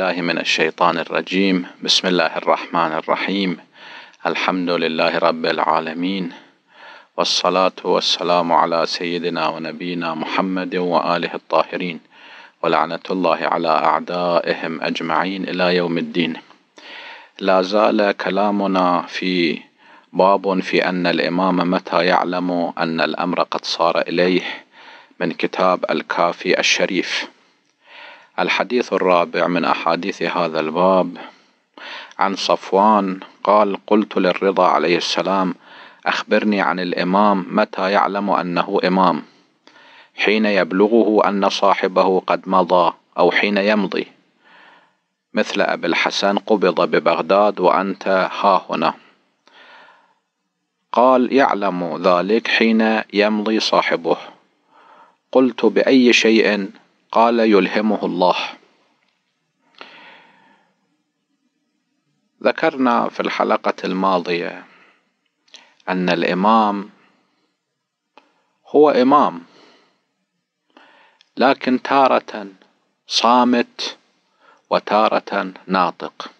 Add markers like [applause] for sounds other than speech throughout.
بالله من الشيطان الرجيم بسم الله الرحمن الرحيم الحمد لله رب العالمين والصلاة والسلام على سيدنا ونبينا محمد وآله الطاهرين ولعنة الله على أعدائهم أجمعين إلى يوم الدين لا زال كلامنا في باب في أن الإمام متى يعلم أن الأمر قد صار إليه من كتاب الكافي الشريف الحديث الرابع من أحاديث هذا الباب عن صفوان قال قلت للرضا عليه السلام أخبرني عن الإمام متى يعلم أنه إمام حين يبلغه أن صاحبه قد مضى أو حين يمضي مثل أبي الحسن قبض ببغداد وأنت ها هنا قال يعلم ذلك حين يمضي صاحبه قلت بأي شيء قال يلهمه الله ذكرنا في الحلقة الماضية أن الإمام هو إمام لكن تارة صامت وتارة ناطق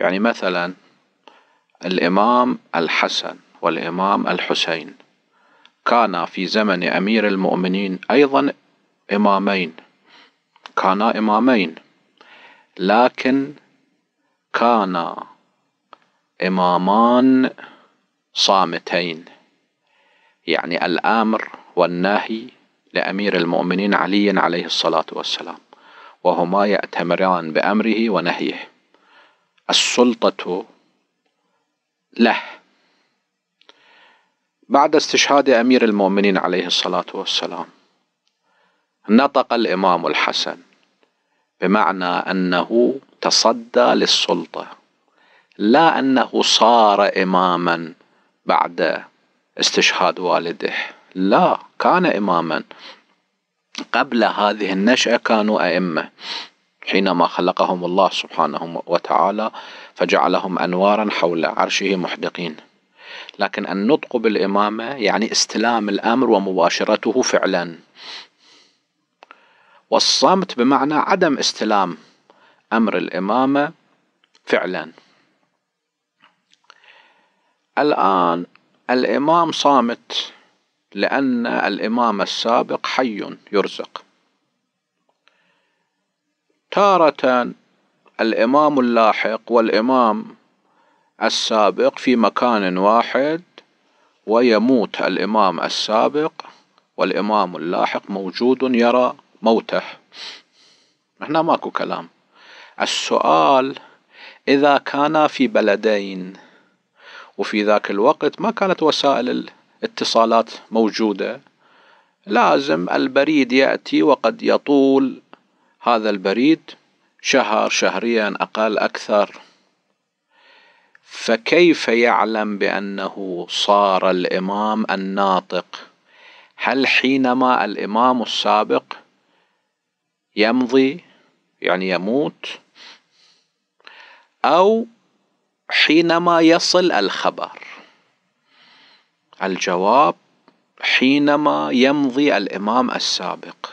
يعني مثلا الإمام الحسن والإمام الحسين كانا في زمن أمير المؤمنين أيضا إمامين كانا إمامين لكن كانا إمامان صامتين يعني الامر والنهي لامير المؤمنين علي عليه الصلاه والسلام وهما ياتمران بامره ونهيه السلطه له بعد استشهاد امير المؤمنين عليه الصلاه والسلام نطق الامام الحسن بمعنى انه تصدى للسلطه لا انه صار اماما بعد استشهاد والده لا كان اماما قبل هذه النشأة كانوا أئمة حينما خلقهم الله سبحانه وتعالى فجعلهم أنوارا حول عرشه محدقين لكن النطق بالإمامة يعني استلام الأمر ومباشرته فعلا والصمت بمعنى عدم استلام أمر الإمامة فعلا الآن الإمام صامت لأن الإمام السابق حي يرزق تارة الإمام اللاحق والإمام السابق في مكان واحد ويموت الإمام السابق والإمام اللاحق موجود يرى موته هنا ماكو كلام السؤال إذا كان في بلدين وفي ذاك الوقت ما كانت وسائل الاتصالات موجودة لازم البريد يأتي وقد يطول هذا البريد شهر شهرين أقل أكثر فكيف يعلم بأنه صار الإمام الناطق هل حينما الإمام السابق يمضي يعني يموت أو حينما يصل الخبر الجواب حينما يمضي الإمام السابق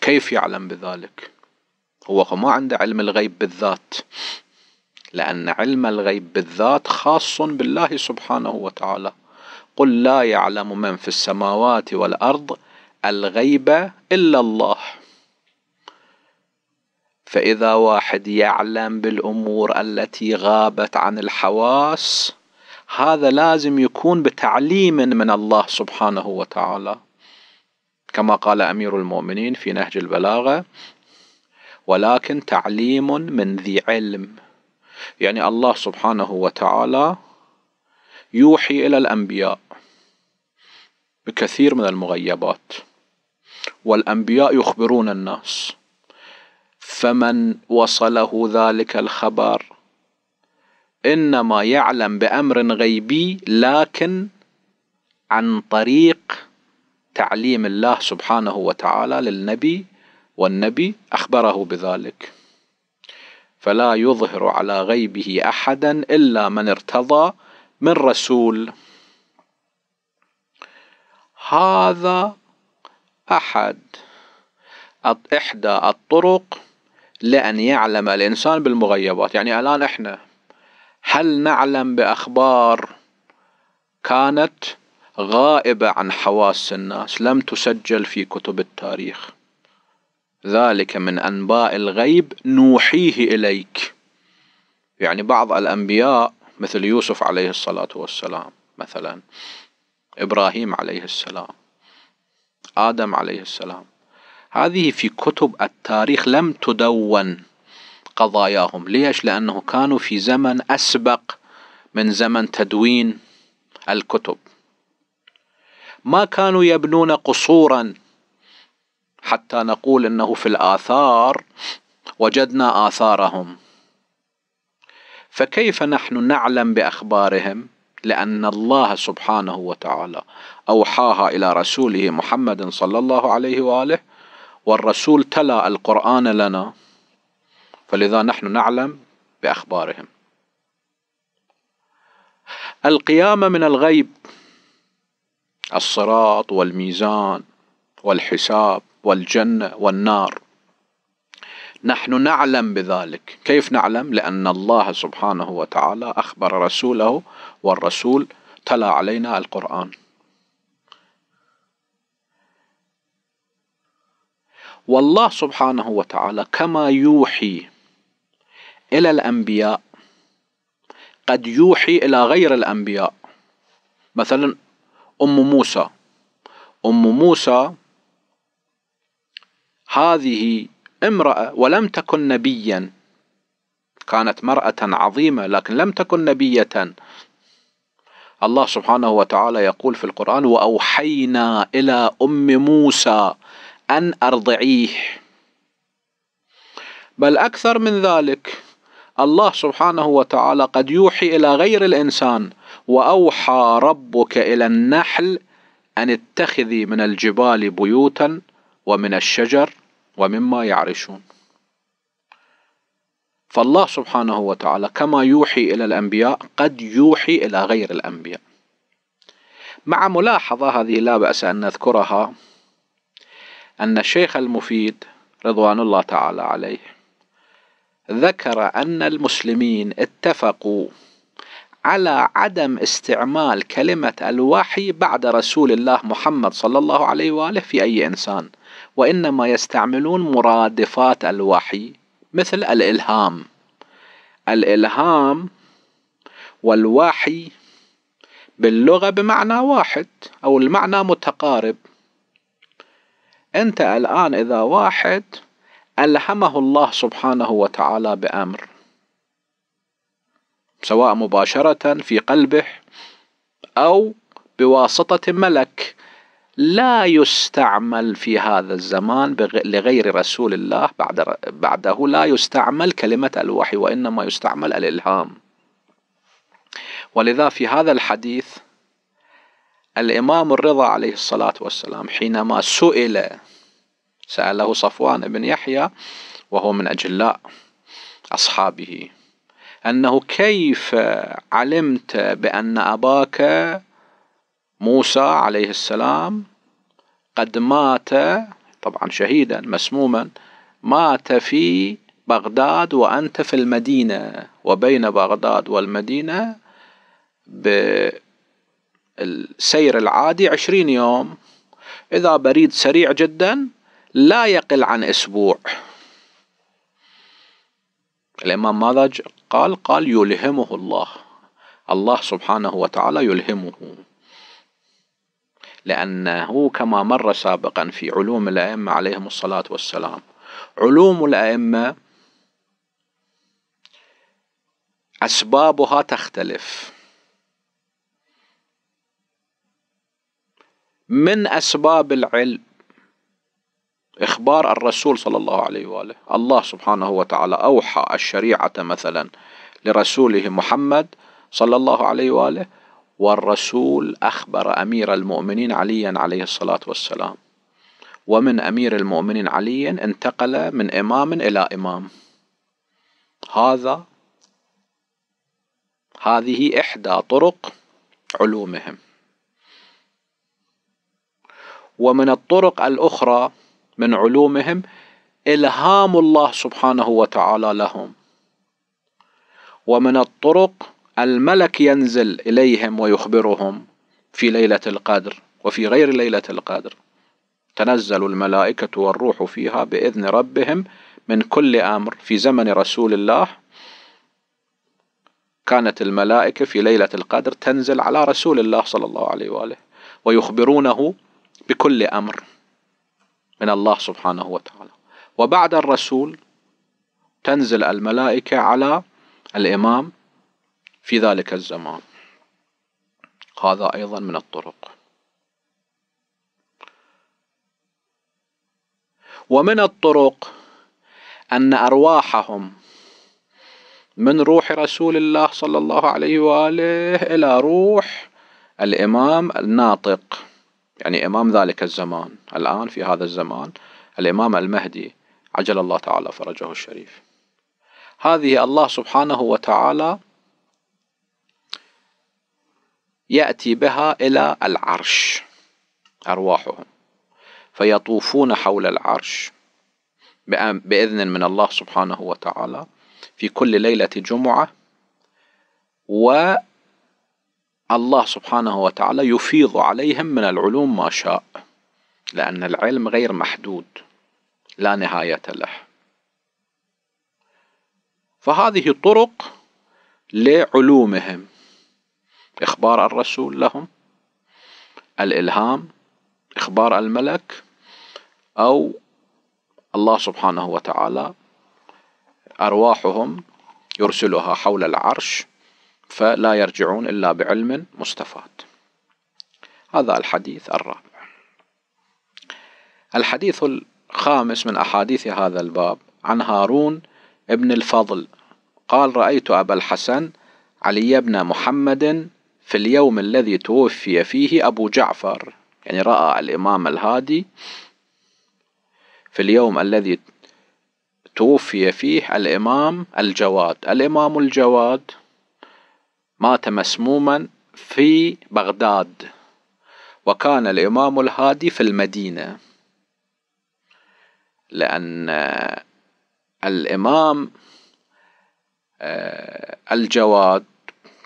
كيف يعلم بذلك هو ما عنده علم الغيب بالذات لأن علم الغيب بالذات خاص بالله سبحانه وتعالى قل لا يعلم من في السماوات والأرض الغيب إلا الله فإذا واحد يعلم بالأمور التي غابت عن الحواس هذا لازم يكون بتعليم من الله سبحانه وتعالى كما قال أمير المؤمنين في نهج البلاغة ولكن تعليم من ذي علم يعني الله سبحانه وتعالى يوحي إلى الأنبياء بكثير من المغيبات والأنبياء يخبرون الناس فمن وصله ذلك الخبر انما يعلم بامر غيبي لكن عن طريق تعليم الله سبحانه وتعالى للنبي والنبي اخبره بذلك فلا يظهر على غيبه احدا الا من ارتضى من رسول هذا أحد إحدى الطرق لأن يعلم الإنسان بالمغيبات يعني الآن إحنا هل نعلم بأخبار كانت غائبة عن حواس الناس لم تسجل في كتب التاريخ ذلك من أنباء الغيب نوحيه إليك يعني بعض الأنبياء مثل يوسف عليه الصلاة والسلام مثلا إبراهيم عليه السلام آدم عليه السلام هذه في كتب التاريخ لم تدون قضاياهم ليش لأنه كانوا في زمن أسبق من زمن تدوين الكتب ما كانوا يبنون قصورا حتى نقول انه في الاثار وجدنا اثارهم فكيف نحن نعلم باخبارهم لان الله سبحانه وتعالى أوحاها إلى رسوله محمد صلى الله عليه وآله والرسول تلا القرآن لنا فلذا نحن نعلم بأخبارهم القيامة من الغيب الصراط والميزان والحساب والجنة والنار نحن نعلم بذلك كيف نعلم لأن الله سبحانه وتعالى أخبر رسوله والرسول تلا علينا القرآن والله سبحانه وتعالى كما يوحي الى الانبياء قد يوحي الى غير الانبياء مثلا ام موسى ام موسى هذه امراه ولم تكن نبيا كانت مراه عظيمه لكن لم تكن نبيه الله سبحانه وتعالى يقول في القران واوحينا الى ام موسى أن أرضعيه بل أكثر من ذلك الله سبحانه وتعالى قد يوحي إلى غير الإنسان وأوحى ربك إلى النحل أن اتخذي من الجبال بيوتا ومن الشجر ومما يعرشون فالله سبحانه وتعالى كما يوحي إلى الأنبياء قد يوحي إلى غير الأنبياء مع ملاحظة هذه لا بأس أن نذكرها أن الشيخ المفيد رضوان الله تعالى عليه ذكر أن المسلمين اتفقوا على عدم استعمال كلمة الوحي بعد رسول الله محمد صلى الله عليه وآله في أي إنسان وإنما يستعملون مرادفات الوحي مثل الإلهام الإلهام والوحي باللغة بمعنى واحد أو المعنى متقارب أنت الآن إذا واحد ألهمه الله سبحانه وتعالى بأمر سواء مباشرة في قلبه أو بواسطة ملك لا يستعمل في هذا الزمان لغير رسول الله بعد بعده لا يستعمل كلمة الوحي وإنما يستعمل الإلهام ولذا في هذا الحديث الإمام الرضا عليه الصلاة والسلام حينما سئل سأله صفوان بن يحيى وهو من أجلاء أصحابه أنه كيف علمت بأن أباك موسى عليه السلام قد مات طبعا شهيدا مسموما مات في بغداد وأنت في المدينة وبين بغداد والمدينة بالسير العادي عشرين يوم إذا بريد سريع جدا لا يقل عن أسبوع الإمام ماذا قال قال يلهمه الله الله سبحانه وتعالى يلهمه لأنه كما مر سابقا في علوم الأئمة عليهم الصلاة والسلام علوم الأئمة أسبابها تختلف من أسباب العلم إخبار الرسول صلى الله عليه وآله الله سبحانه وتعالى أوحى الشريعة مثلا لرسوله محمد صلى الله عليه وآله والرسول أخبر أمير المؤمنين عليا عليه الصلاة والسلام ومن أمير المؤمنين عليا انتقل من إمام إلى إمام هذا هذه إحدى طرق علومهم ومن الطرق الأخرى من علومهم الهام الله سبحانه وتعالى لهم ومن الطرق الملك ينزل اليهم ويخبرهم في ليله القدر وفي غير ليله القدر تنزل الملائكه والروح فيها باذن ربهم من كل امر في زمن رسول الله كانت الملائكه في ليله القدر تنزل على رسول الله صلى الله عليه واله ويخبرونه بكل امر من الله سبحانه وتعالى وبعد الرسول تنزل الملائكة على الإمام في ذلك الزمان هذا أيضا من الطرق ومن الطرق أن أرواحهم من روح رسول الله صلى الله عليه وآله إلى روح الإمام الناطق يعني إمام ذلك الزمان الآن في هذا الزمان الإمام المهدي عجل الله تعالى فرجه الشريف هذه الله سبحانه وتعالى يأتي بها إلى العرش أرواحهم فيطوفون حول العرش بإذن من الله سبحانه وتعالى في كل ليلة جمعة و الله سبحانه وتعالى يفيض عليهم من العلوم ما شاء لأن العلم غير محدود لا نهاية له فهذه طرق لعلومهم إخبار الرسول لهم الإلهام إخبار الملك أو الله سبحانه وتعالى أرواحهم يرسلها حول العرش فلا يرجعون إلا بعلم مستفاد هذا الحديث الرابع الحديث الخامس من أحاديث هذا الباب عن هارون ابن الفضل قال رأيت أبا الحسن علي بن محمد في اليوم الذي توفي فيه أبو جعفر يعني رأى الإمام الهادي في اليوم الذي توفي فيه الإمام الجواد الإمام الجواد مات مسموما في بغداد وكان الإمام الهادي في المدينة لأن آه، الإمام آه، الجواد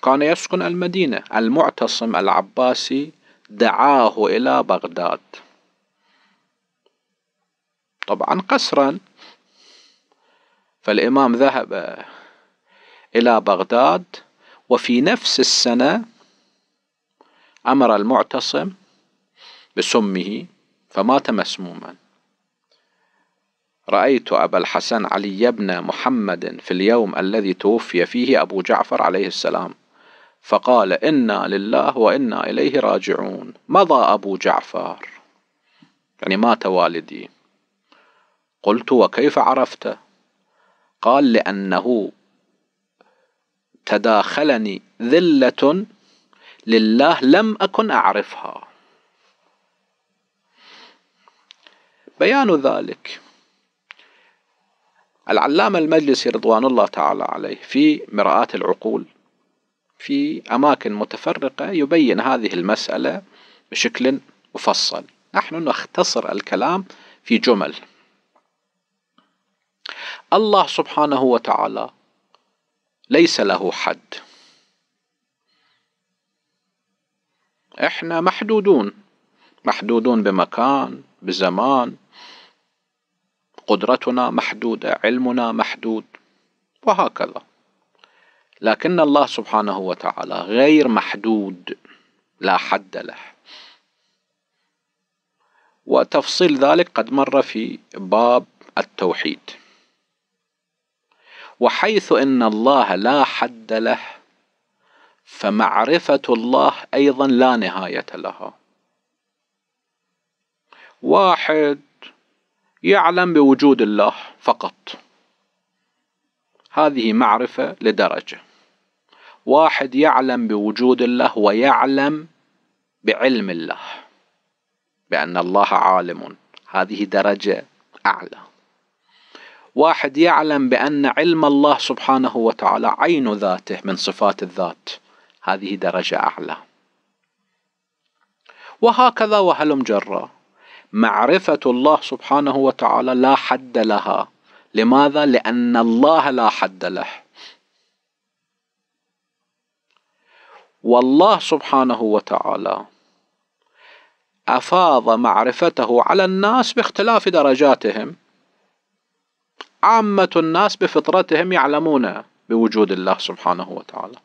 كان يسكن المدينة المعتصم العباسي دعاه إلى بغداد طبعا قسرا فالإمام ذهب آه، إلى بغداد وفي نفس السنة أمر المعتصم بسمه فمات مسموما رأيت أبا الحسن علي بن محمد في اليوم الذي توفي فيه أبو جعفر عليه السلام فقال إنا لله وإنا إليه راجعون مضى أبو جعفر يعني مات والدي قلت وكيف عرفته قال لأنه تداخلني ذلة لله لم أكن أعرفها بيان ذلك العلامة المجلسي رضوان الله تعالى عليه في مرآة العقول في أماكن متفرقة يبين هذه المسألة بشكل مفصل نحن نختصر الكلام في جمل الله سبحانه وتعالى ليس له حد احنا محدودون محدودون بمكان بزمان قدرتنا محدودة علمنا محدود وهكذا لكن الله سبحانه وتعالى غير محدود لا حد له وتفصيل ذلك قد مر في باب التوحيد وحيث ان الله لا حد له فمعرفه الله ايضا لا نهايه لها واحد يعلم بوجود الله فقط هذه معرفه لدرجه واحد يعلم بوجود الله ويعلم بعلم الله بان الله عالم هذه درجه اعلى واحد يعلم بأن علم الله سبحانه وتعالى عين ذاته من صفات الذات هذه درجة أعلى وهكذا وهلم جرا معرفة الله سبحانه وتعالى لا حد لها لماذا؟ لأن الله لا حد له والله سبحانه وتعالى أفاض معرفته على الناس باختلاف درجاتهم عامة الناس بفطرتهم يعلمون بوجود الله سبحانه وتعالى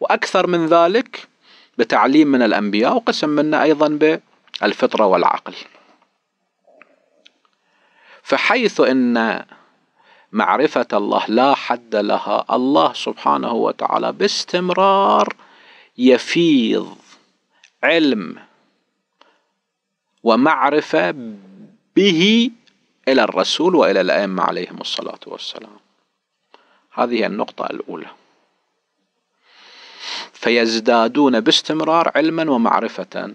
وأكثر من ذلك بتعليم من الأنبياء وقسم منا أيضا بالفطرة والعقل فحيث أن معرفة الله لا حد لها الله سبحانه وتعالى باستمرار يفيض علم ومعرفة به إلى الرسول وإلى الأئمة عليهم الصلاة والسلام هذه النقطة الأولى فيزدادون باستمرار علما ومعرفة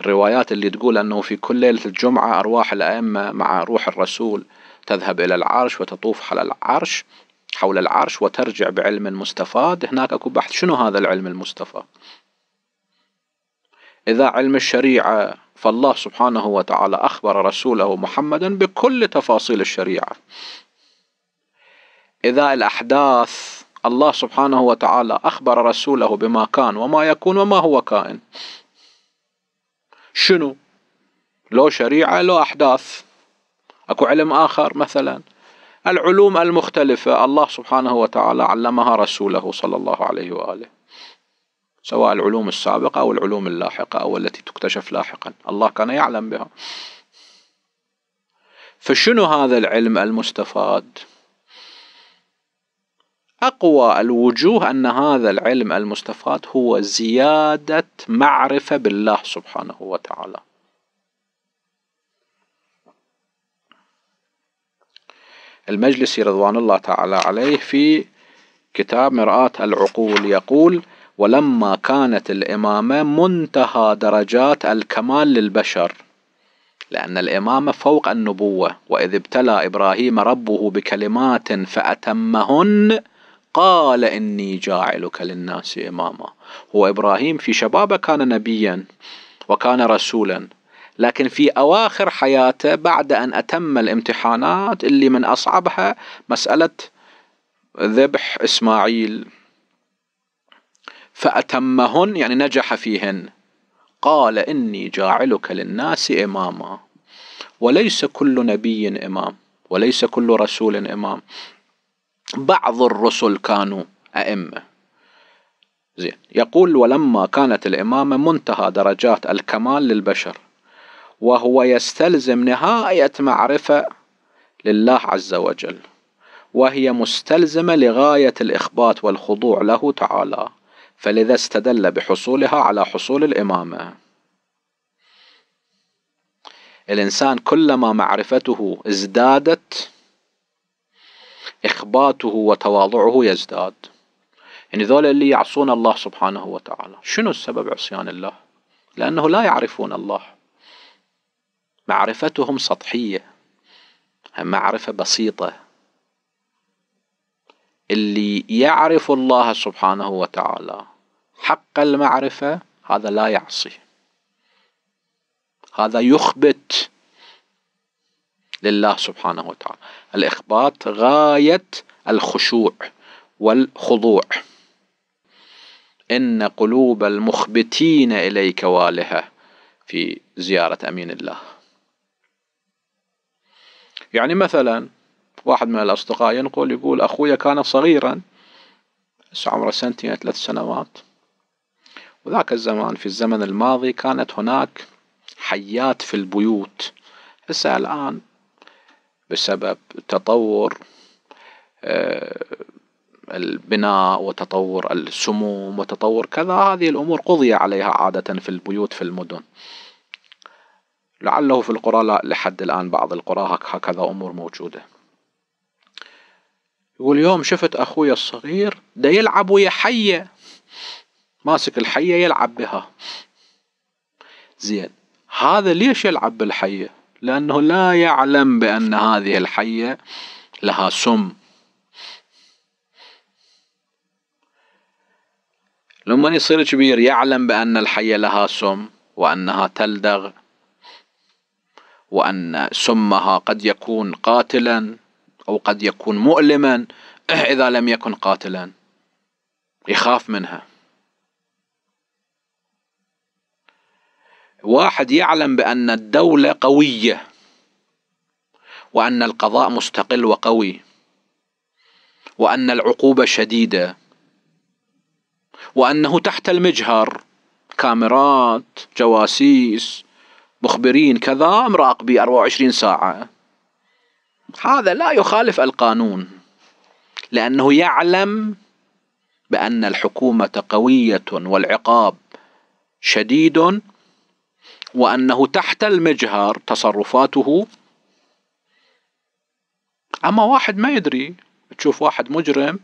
الروايات اللي تقول أنه في كل ليلة الجمعة أرواح الأئمة مع روح الرسول تذهب إلى العرش وتطوف على العرش حول العرش وترجع بعلم مستفاد هناك أكو بحث شنو هذا العلم المستفاد إذا علم الشريعة فالله سبحانه وتعالى أخبر رسوله محمدا بكل تفاصيل الشريعة إذا الأحداث الله سبحانه وتعالى أخبر رسوله بما كان وما يكون وما هو كائن شنو لو شريعة لو أحداث أكو علم آخر مثلا العلوم المختلفة الله سبحانه وتعالى علمها رسوله صلى الله عليه وآله سواء العلوم السابقة أو العلوم اللاحقة أو التي تكتشف لاحقا الله كان يعلم بها فشنو هذا العلم المستفاد أقوى الوجوه أن هذا العلم المستفاد هو زيادة معرفة بالله سبحانه وتعالى المجلسي رضوان الله تعالى عليه في كتاب مرآة العقول يقول ولما كانت الإمامة منتهى درجات الكمال للبشر لأن الإمامة فوق النبوة وإذ ابتلى إبراهيم ربه بكلمات فأتمهن قال إني جاعلك للناس إماما هو إبراهيم في شبابه كان نبيا وكان رسولا لكن في أواخر حياته بعد أن أتم الامتحانات اللي من أصعبها مسألة ذبح إسماعيل فأتمهن يعني نجح فيهن قال إني جاعلك للناس إماما وليس كل نبي إمام وليس كل رسول إمام بعض الرسل كانوا أئمة زين يقول ولما كانت الإمامة منتهى درجات الكمال للبشر وهو يستلزم نهاية معرفة لله عز وجل وهي مستلزمة لغاية الإخبات والخضوع له تعالى فلذا استدل بحصولها على حصول الإمامة الإنسان كلما معرفته ازدادت إخباته وتواضعه يزداد يعني ذول اللي يعصون الله سبحانه وتعالى شنو السبب عصيان الله لأنه لا يعرفون الله معرفتهم سطحية معرفة بسيطة اللي يعرف الله سبحانه وتعالى حق المعرفة هذا لا يعصي هذا يخبت لله سبحانه وتعالى الإخبات غاية الخشوع والخضوع إن قلوب المخبتين إليك والهة في زيارة أمين الله يعني مثلا واحد من الأصدقاء ينقل يقول أخويا كان صغيرا عمره سنتين ثلاث سنوات وذاك الزمان في الزمن الماضي كانت هناك حيات في البيوت هسه الآن بسبب تطور آه، البناء وتطور السموم وتطور كذا هذه الأمور قضي عليها عادة في البيوت في المدن لعله في القرى لا لحد الآن بعض القرى هكذا أمور موجودة يقول يوم شفت اخويا الصغير ده يلعب ويا حيه ماسك الحيه يلعب بها زين هذا ليش يلعب بالحيه لانه لا يعلم بان هذه الحيه لها سم لما يصير كبير يعلم بان الحيه لها سم وانها تلدغ وان سمها قد يكون قاتلا أو قد يكون مؤلما [clears throat] إذا لم يكن قاتلا يخاف منها واحد يعلم بأن الدولة قوية وأن القضاء مستقل وقوي وأن العقوبة شديدة وأنه تحت المجهر كاميرات جواسيس مخبرين كذا مراقبي 24 ساعة هذا لا يخالف القانون لأنه يعلم بأن الحكومة قوية والعقاب شديد وأنه تحت المجهر تصرفاته أما واحد ما يدري تشوف واحد مجرم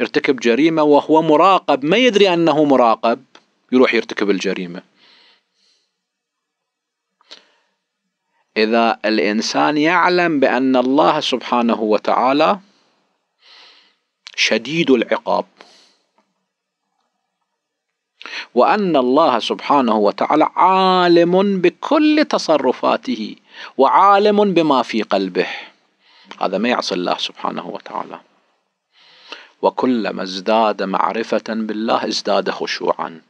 يرتكب جريمة وهو مراقب ما يدري أنه مراقب يروح يرتكب الجريمة إذا الإنسان يعلم بأن الله سبحانه وتعالى شديد العقاب وأن الله سبحانه وتعالى عالم بكل تصرفاته وعالم بما في قلبه هذا ما يعصي الله سبحانه وتعالى وكلما ازداد معرفة بالله ازداد خشوعا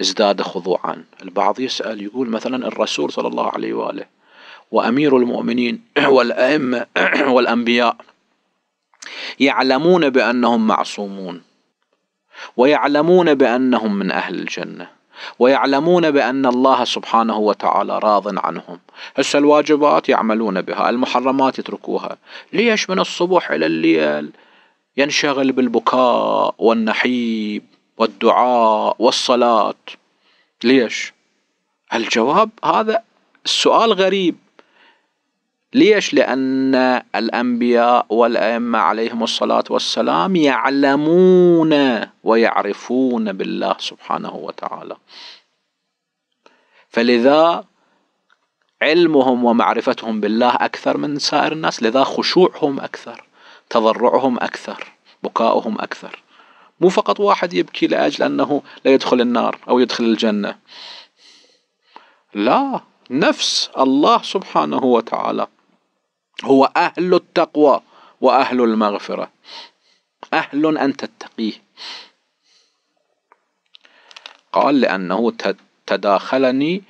ازداد خضوعا البعض يسأل يقول مثلا الرسول صلى الله عليه وآله وأمير المؤمنين [clears throat] والأئمة [clears throat] والأنبياء يعلمون بأنهم معصومون ويعلمون بأنهم من أهل الجنة ويعلمون بأن الله سبحانه وتعالى راض عنهم هسه الواجبات يعملون بها المحرمات يتركوها ليش من الصبح إلى الليل ينشغل بالبكاء والنحيب والدعاء والصلاة ليش الجواب هذا السؤال غريب ليش لأن الأنبياء والأئمة عليهم الصلاة والسلام يعلمون ويعرفون بالله سبحانه وتعالى فلذا علمهم ومعرفتهم بالله أكثر من سائر الناس لذا خشوعهم أكثر تضرعهم أكثر بكاؤهم أكثر مو فقط واحد يبكي لأجل أنه لا يدخل النار أو يدخل الجنة لا نفس الله سبحانه وتعالى هو أهل التقوى وأهل المغفرة أهل أن تتقيه قال لأنه تداخلني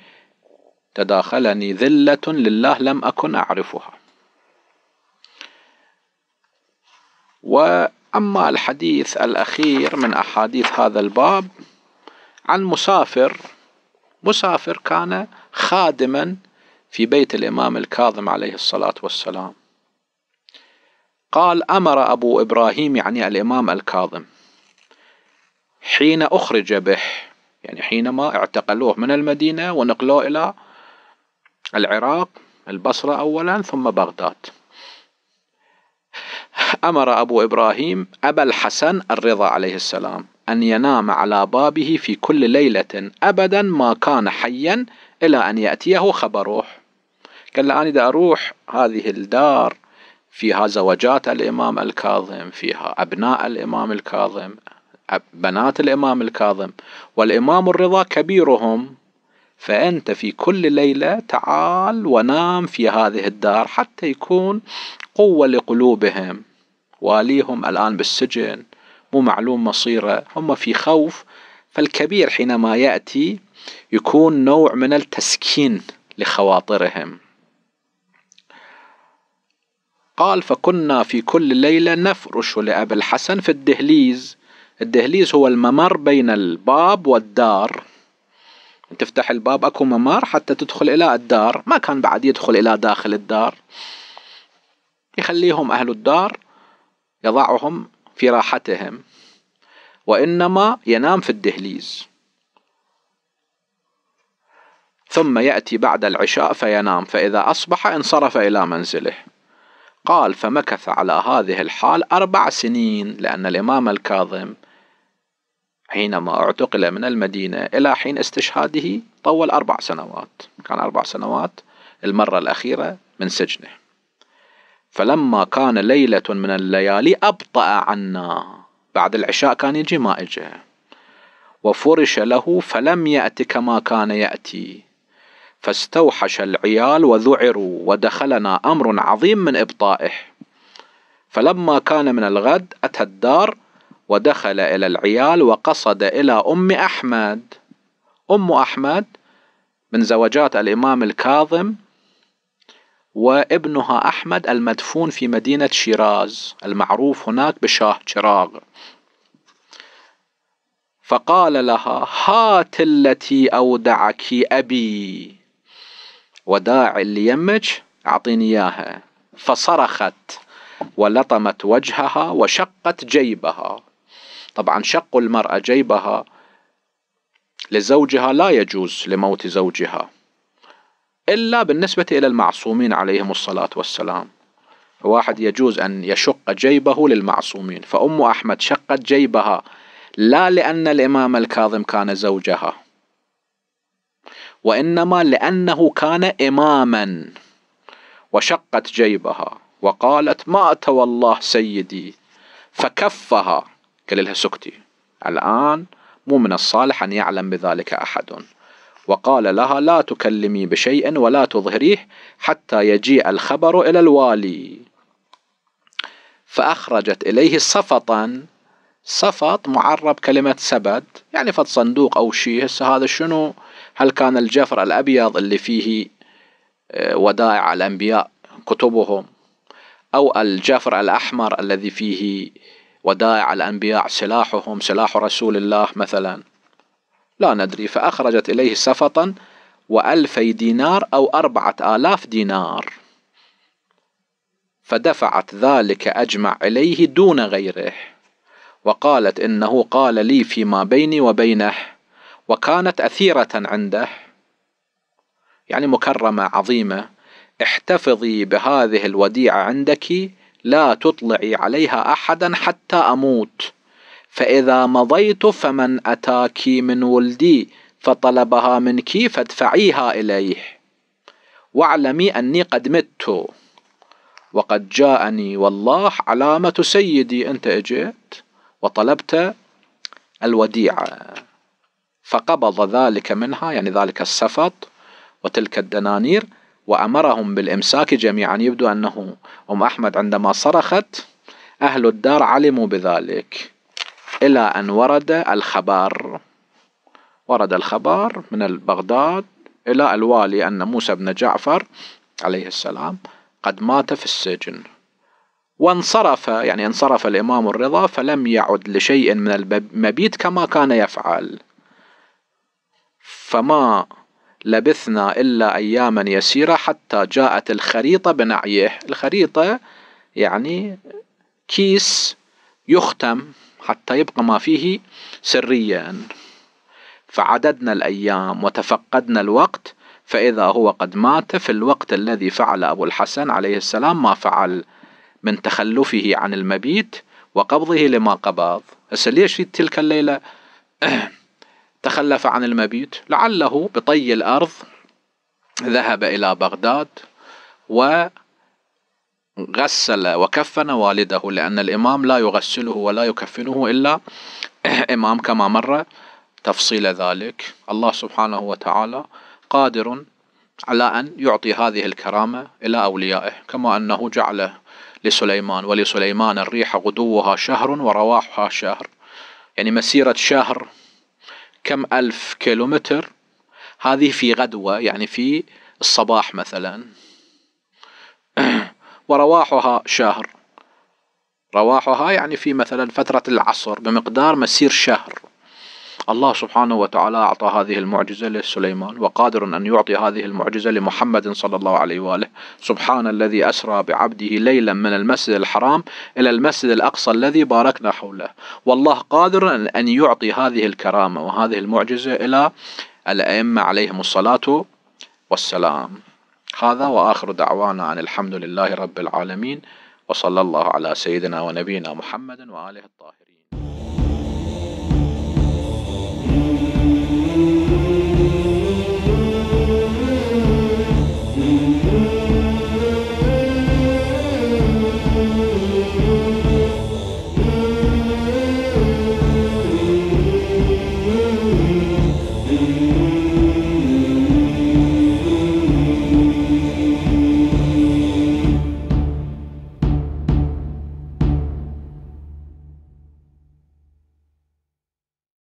تداخلني ذلة لله لم أكن أعرفها وأما الحديث الأخير من أحاديث هذا الباب عن مسافر مسافر كان خادما في بيت الإمام الكاظم عليه الصلاة والسلام قال أمر أبو إبراهيم يعني الإمام الكاظم حين أخرج به يعني حينما اعتقلوه من المدينة ونقلوه إلى العراق البصرة أولا ثم بغداد أمر أبو إبراهيم أبا الحسن الرضا عليه السلام أن ينام على بابه في كل ليلة أبدا ما كان حيا إلى أن يأتيه خبره قال له أنا دا أروح هذه الدار فيها زوجات الإمام الكاظم فيها أبناء الإمام الكاظم بنات الإمام الكاظم والإمام الرضا كبيرهم فأنت في كل ليلة تعال ونام في هذه الدار حتى يكون قوة لقلوبهم واليهم الآن بالسجن مو معلوم مصيره هم في خوف فالكبير حينما يأتي يكون نوع من التسكين لخواطرهم قال فكنا في كل ليلة نفرش لأبي الحسن في الدهليز الدهليز هو الممر بين الباب والدار تفتح الباب اكو ممر حتى تدخل الى الدار ما كان بعد يدخل الى داخل الدار يخليهم اهل الدار يضعهم في راحتهم وانما ينام في الدهليز ثم ياتي بعد العشاء فينام فاذا اصبح انصرف الى منزله قال فمكث على هذه الحال أربع سنين لأن الإمام الكاظم حينما اعتقل من المدينة إلى حين استشهاده طول أربع سنوات كان أربع سنوات المرة الأخيرة من سجنه فلما كان ليلة من الليالي أبطأ عنا بعد العشاء كان يجي ما إجا وفرش له فلم يأت كما كان يأتي فاستوحش العيال وذعروا ودخلنا أمر عظيم من إبطائه فلما كان من الغد أتى الدار ودخل إلى العيال وقصد إلى أم أحمد أم أحمد من زوجات الإمام الكاظم وابنها أحمد المدفون في مدينة شيراز المعروف هناك بشاه شراغ فقال لها هات التي أودعك أبي وداع اللي يمج أعطيني إياها فصرخت ولطمت وجهها وشقت جيبها طبعا شق المرأة جيبها لزوجها لا يجوز لموت زوجها إلا بالنسبة إلى المعصومين عليهم الصلاة والسلام واحد يجوز أن يشق جيبه للمعصومين فأم أحمد شقت جيبها لا لأن الإمام الكاظم كان زوجها وانما لانه كان اماما وشقت جيبها وقالت ما اتى الله سيدي فكفها قال لها سكتي الان مو من الصالح ان يعلم بذلك احد وقال لها لا تكلمي بشيء ولا تظهريه حتى يجيء الخبر الى الوالي فاخرجت اليه صفطا صفط معرب كلمة سبد يعني فت صندوق أو شيء هسه هذا شنو هل كان الجفر الأبيض اللي فيه آه، ودائع الأنبياء كتبهم أو الجفر الأحمر الذي فيه ودائع الأنبياء سلاحهم سلاح رسول الله مثلا لا ندري فأخرجت إليه سفطا وألفي دينار أو أربعة آلاف دينار فدفعت ذلك أجمع إليه دون غيره وقالت إنه قال لي فيما بيني وبينه وكانت أثيرة عنده يعني مكرمة عظيمة احتفظي بهذه الوديعة عندك لا تطلعي عليها أحدا حتى أموت فإذا مضيت فمن أتاك من ولدي فطلبها منك فادفعيها إليه واعلمي أني قد مت وقد جاءني والله علامة سيدي أنت أجئت وطلبت الوديعة فقبض ذلك منها يعني ذلك السفط وتلك الدنانير وأمرهم بالإمساك جميعا يبدو أنه أم أحمد عندما صرخت أهل الدار علموا بذلك إلى أن ورد الخبر ورد الخبر من بغداد إلى الوالي أن موسى بن جعفر عليه السلام قد مات في السجن وانصرف يعني انصرف الإمام الرضا فلم يعد لشيء من المبيت كما كان يفعل فما لبثنا إلا أياما يسيرة حتى جاءت الخريطة بنعيه الخريطة يعني كيس يختم حتى يبقى ما فيه سريا فعددنا الأيام وتفقدنا الوقت فإذا هو قد مات في الوقت الذي فعل أبو الحسن عليه السلام ما فعل من تخلفه عن المبيت وقبضه لما قبض هسه ليش تلك الليلة [clears throat] تخلف عن المبيت لعله بطي الأرض ذهب إلى بغداد وغسل وكفن والده لأن الإمام لا يغسله ولا يكفنه إلا [clears throat] إمام كما مر تفصيل ذلك الله سبحانه وتعالى قادر على أن يعطي هذه الكرامة إلى أوليائه كما أنه جعل لسليمان ولسليمان الريح غدوها شهر ورواحها شهر يعني مسيرة شهر كم ألف كيلومتر هذه في غدوة يعني في الصباح مثلا [clears throat] ورواحها شهر رواحها يعني في مثلا فترة العصر بمقدار مسير شهر الله سبحانه وتعالى أعطى هذه المعجزة لسليمان وقادر أن يعطي هذه المعجزة لمحمد صلى الله عليه وآله سبحان الذي أسرى بعبده ليلا من المسجد الحرام إلى المسجد الأقصى الذي باركنا حوله والله قادر أن يعطي هذه الكرامة وهذه المعجزة إلى الأئمة عليهم الصلاة والسلام هذا وآخر دعوانا أن الحمد لله رب العالمين وصلى الله على سيدنا ونبينا محمد وآله الطاهرين